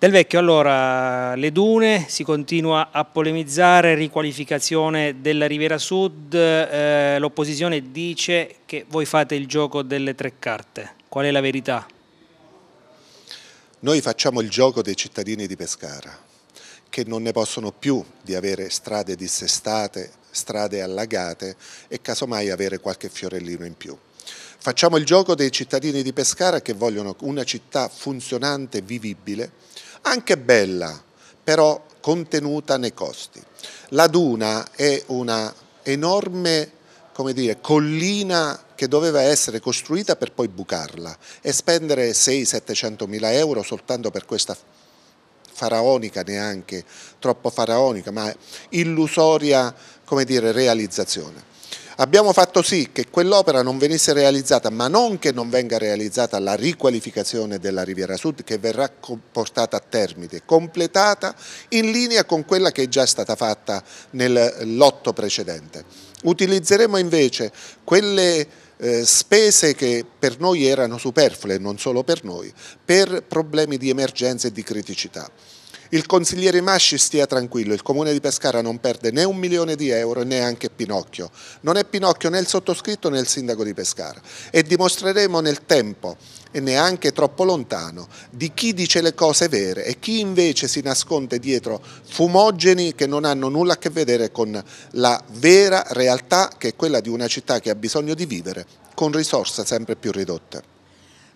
Del Vecchio, allora, le dune, si continua a polemizzare, riqualificazione della Riviera Sud, eh, l'opposizione dice che voi fate il gioco delle tre carte, qual è la verità? Noi facciamo il gioco dei cittadini di Pescara, che non ne possono più di avere strade dissestate, strade allagate e casomai avere qualche fiorellino in più. Facciamo il gioco dei cittadini di Pescara che vogliono una città funzionante, vivibile, anche bella, però contenuta nei costi. La duna è una enorme dire, collina che doveva essere costruita per poi bucarla e spendere 6-700 mila euro soltanto per questa faraonica neanche, troppo faraonica, ma illusoria dire, realizzazione. Abbiamo fatto sì che quell'opera non venisse realizzata, ma non che non venga realizzata la riqualificazione della Riviera Sud che verrà portata a termine, completata in linea con quella che è già stata fatta nel lotto precedente. Utilizzeremo invece quelle... Eh, spese che per noi erano superflue, non solo per noi, per problemi di emergenza e di criticità. Il consigliere Masci stia tranquillo, il comune di Pescara non perde né un milione di euro né anche Pinocchio. Non è Pinocchio né il sottoscritto né il sindaco di Pescara e dimostreremo nel tempo e neanche troppo lontano di chi dice le cose vere e chi invece si nasconde dietro fumogeni che non hanno nulla a che vedere con la vera realtà che è quella di una città che ha bisogno di vivere con risorse sempre più ridotte.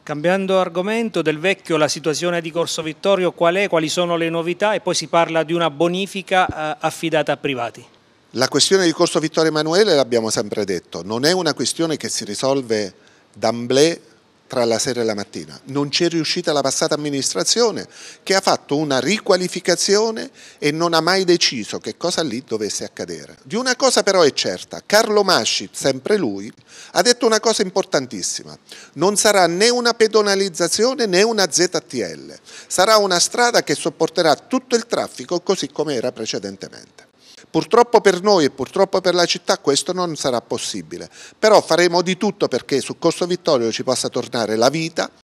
Cambiando argomento, del vecchio la situazione di Corso Vittorio qual è, quali sono le novità e poi si parla di una bonifica eh, affidata a privati. La questione di Corso Vittorio Emanuele l'abbiamo sempre detto, non è una questione che si risolve d'amblè tra la sera e la mattina. Non c'è riuscita la passata amministrazione che ha fatto una riqualificazione e non ha mai deciso che cosa lì dovesse accadere. Di una cosa però è certa, Carlo Masci, sempre lui, ha detto una cosa importantissima, non sarà né una pedonalizzazione né una ZTL, sarà una strada che sopporterà tutto il traffico così come era precedentemente. Purtroppo per noi e purtroppo per la città questo non sarà possibile, però faremo di tutto perché su Costo Vittorio ci possa tornare la vita,